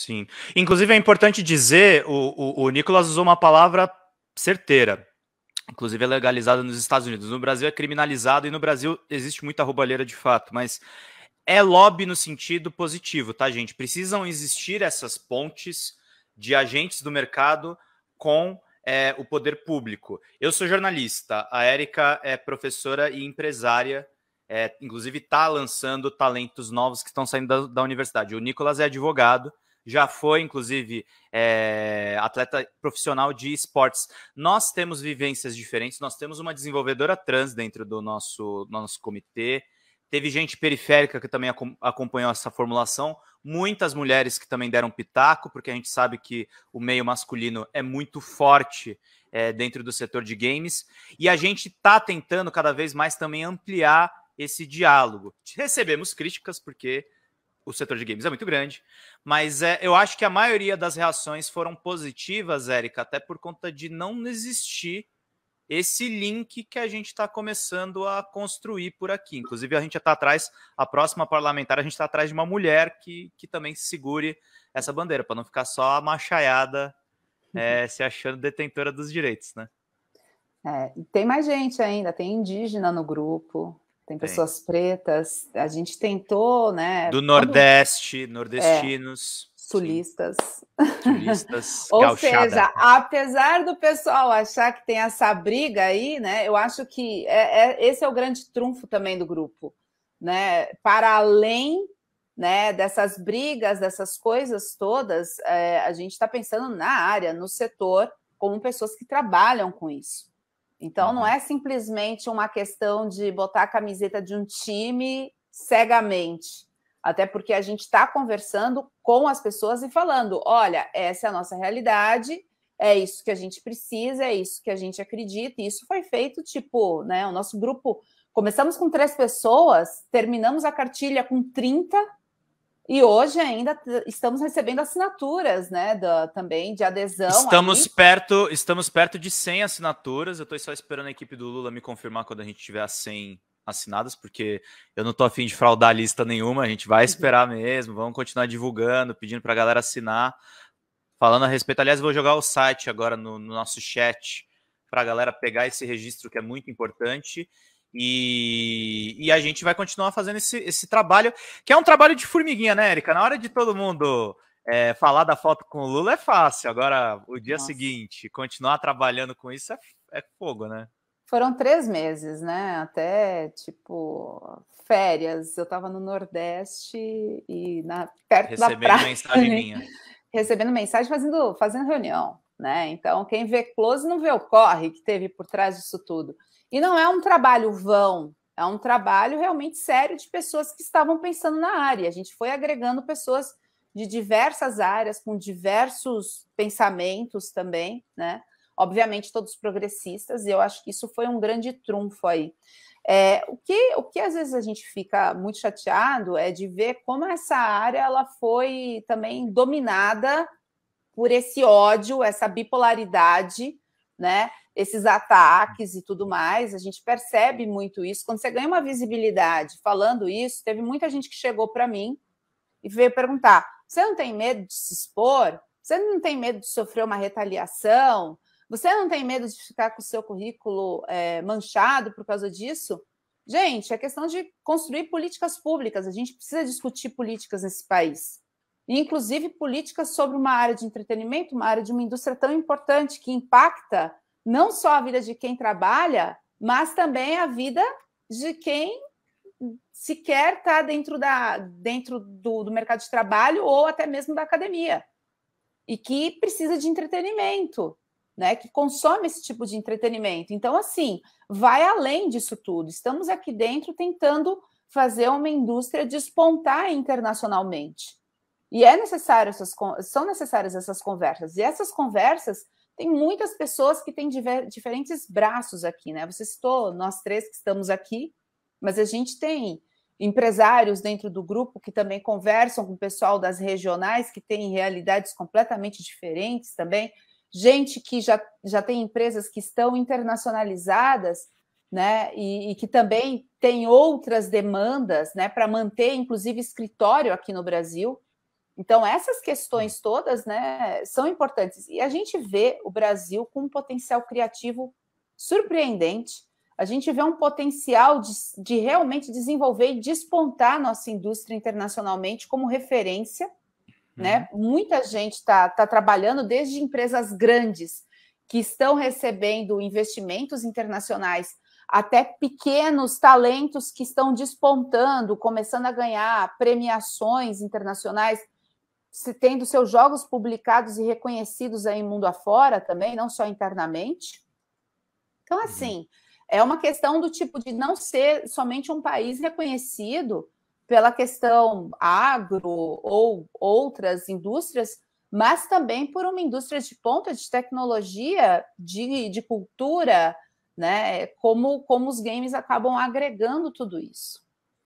Sim. Inclusive, é importante dizer: o, o, o Nicolas usou uma palavra certeira. Inclusive, é legalizada nos Estados Unidos. No Brasil é criminalizado e no Brasil existe muita roubalheira de fato, mas é lobby no sentido positivo, tá, gente? Precisam existir essas pontes de agentes do mercado com é, o poder público. Eu sou jornalista, a Érica é professora e empresária, é, inclusive está lançando talentos novos que estão saindo da, da universidade. O Nicolas é advogado, já foi, inclusive, é, atleta profissional de esportes. Nós temos vivências diferentes, nós temos uma desenvolvedora trans dentro do nosso, nosso comitê, teve gente periférica que também acompanhou essa formulação, muitas mulheres que também deram pitaco, porque a gente sabe que o meio masculino é muito forte é, dentro do setor de games, e a gente está tentando cada vez mais também ampliar esse diálogo. Recebemos críticas, porque o setor de games é muito grande, mas é, eu acho que a maioria das reações foram positivas, Érica, até por conta de não existir esse link que a gente está começando a construir por aqui. Inclusive, a gente está atrás, a próxima parlamentar, a gente está atrás de uma mulher que, que também segure essa bandeira, para não ficar só a machaiada é, uhum. se achando detentora dos direitos, né? É, tem mais gente ainda, tem indígena no grupo, tem pessoas tem. pretas. A gente tentou, né? Do Nordeste, como... É, nordestinos. É, sulistas. Sulistas. Ou seja, apesar do pessoal achar que tem essa briga aí, né? Eu acho que é, é, esse é o grande trunfo também do grupo, né? Para além né, dessas brigas, dessas coisas todas, é, a gente está pensando na área, no setor, como pessoas que trabalham com isso. Então, não uhum. é simplesmente uma questão de botar a camiseta de um time cegamente. Até porque a gente está conversando com as pessoas e falando: olha, essa é a nossa realidade, é isso que a gente precisa, é isso que a gente acredita. E isso foi feito, tipo, né? O nosso grupo. Começamos com três pessoas, terminamos a cartilha com 30 e hoje ainda estamos recebendo assinaturas, né, da, também de adesão. Estamos perto, estamos perto de 100 assinaturas. Eu estou só esperando a equipe do Lula me confirmar quando a gente tiver as 100 assinadas, porque eu não estou afim de fraudar a lista nenhuma. A gente vai uhum. esperar mesmo. Vamos continuar divulgando, pedindo para a galera assinar. Falando a respeito, aliás, vou jogar o site agora no, no nosso chat para a galera pegar esse registro que é muito importante. E, e, a gente vai continuar fazendo esse, esse, trabalho, que é um trabalho de formiguinha, né, Erika? Na hora de todo mundo é, falar da foto com o Lula é fácil, agora o dia Nossa. seguinte, continuar trabalhando com isso é, é, fogo, né? Foram três meses, né? Até tipo férias. Eu estava no Nordeste e na, perto Recebendo da praia. mensagem minha. Recebendo mensagem, fazendo, fazendo reunião, né? Então, quem vê close não vê o corre que teve por trás disso tudo. E não é um trabalho vão, é um trabalho realmente sério de pessoas que estavam pensando na área. A gente foi agregando pessoas de diversas áreas, com diversos pensamentos também, né? Obviamente, todos progressistas, e eu acho que isso foi um grande trunfo aí. É, o, que, o que às vezes a gente fica muito chateado é de ver como essa área ela foi também dominada por esse ódio, essa bipolaridade, né? esses ataques e tudo mais, a gente percebe muito isso. Quando você ganha uma visibilidade falando isso, teve muita gente que chegou para mim e veio perguntar: você não tem medo de se expor? Você não tem medo de sofrer uma retaliação? Você não tem medo de ficar com o seu currículo é, manchado por causa disso? Gente, é questão de construir políticas públicas. A gente precisa discutir políticas nesse país. Inclusive políticas sobre uma área de entretenimento, uma área de uma indústria tão importante que impacta não só a vida de quem trabalha, mas também a vida de quem sequer está dentro, da, dentro do, do mercado de trabalho ou até mesmo da academia e que precisa de entretenimento, né? Que consome esse tipo de entretenimento. Então, assim, vai além disso tudo. Estamos aqui dentro tentando fazer uma indústria despontar internacionalmente. E é necessário essas, são necessárias essas conversas. E essas conversas tem muitas pessoas que têm diver, diferentes braços aqui, né? Você citou nós três que estamos aqui, mas a gente tem empresários dentro do grupo que também conversam com o pessoal das regionais que tem realidades completamente diferentes também, gente que já, já tem empresas que estão internacionalizadas, né? E, e que também tem outras demandas, né? Para manter, inclusive, escritório aqui no Brasil. Então, essas questões todas né, são importantes. E a gente vê o Brasil com um potencial criativo surpreendente. A gente vê um potencial de, de realmente desenvolver e despontar nossa indústria internacionalmente como referência. Uhum. Né? Muita gente está tá trabalhando, desde empresas grandes que estão recebendo investimentos internacionais até pequenos talentos que estão despontando, começando a ganhar premiações internacionais se tendo seus jogos publicados e reconhecidos aí mundo afora também, não só internamente. Então, uhum. assim, é uma questão do tipo de não ser somente um país reconhecido pela questão agro ou outras indústrias, mas também por uma indústria de ponta de tecnologia, de, de cultura, né? Como, como os games acabam agregando tudo isso.